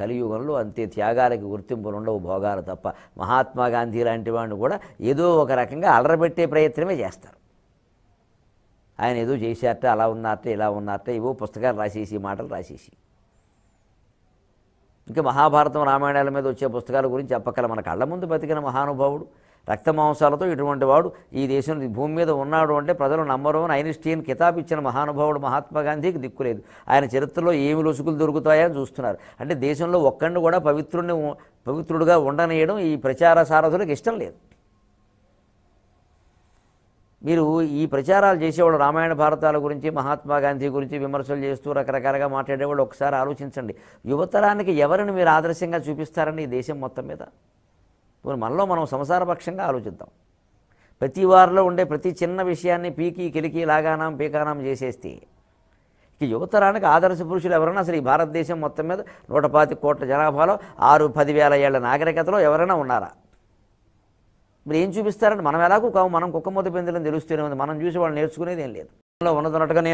కలియుగంలో అంతే త్యాగాలకి గుర్తింపులు ఉండవు భోగాలు తప్ప మహాత్మా గాంధీ లాంటి వాడిని కూడా ఏదో ఒక రకంగా అలరబెట్టే ప్రయత్నమే చేస్తారు ఆయన ఏదో చేశారట అలా ఉన్నారట ఇలా ఉన్నారట ఏవో పుస్తకాలు రాసేసి మాటలు రాసేసి ఇంకా మహాభారతం రామాయణాల మీద వచ్చే పుస్తకాల గురించి చెప్పగల మన కళ్ళ ముందు బతికిన మహానుభావుడు రక్త మాంసాలతో ఇటువంటి వాడు ఈ దేశం భూమి మీద ఉన్నాడు అంటే ప్రజలు నమ్మరు అని ఐన్స్టీన్ కితాబ్ ఇచ్చిన మహానుభావుడు మహాత్మా గాంధీకి దిక్కులేదు ఆయన చరిత్రలో ఏమి లొసుకులు దొరుకుతాయని చూస్తున్నారు అంటే దేశంలో ఒక్కడిని కూడా పవిత్రుడిని పవిత్రుడుగా ఉండనేయడం ఈ ప్రచార సారథులకు ఇష్టం లేదు మీరు ఈ ప్రచారాలు చేసేవాళ్ళు రామాయణ భారతాల గురించి మహాత్మా గాంధీ గురించి విమర్శలు చేస్తూ రకరకాలుగా మాట్లాడేవాళ్ళు ఒకసారి ఆలోచించండి యువతరానికి ఎవరిని మీరు ఆదర్శంగా చూపిస్తారని ఈ దేశం మొత్తం మీద ఇప్పుడు మనలో మనం సంసారపక్షంగా ఆలోచిద్దాం ప్రతి వారిలో ఉండే ప్రతి చిన్న విషయాన్ని పీకి కిలికి లాగానాం పీకానాం చేసేస్తే ఇక యువతరానికి ఆదర్శ పురుషులు ఎవరైనా అసలు ఈ భారతదేశం మొత్తం మీద నూట పాతి కోట్ల జనాభాలో ఆరు పదివేల ఏళ్ల నాగరికతలో ఎవరైనా ఉన్నారా మీరు ఏం చూపిస్తారంటే మనం ఎలాగో కావు మనం కుక్క మొదటి పెందులని తెలుస్తూనే ఉంది మనం చూసి వాళ్ళు నేర్చుకునేది ఏం లేదు ఉన్నది ఉన్నట్టుగా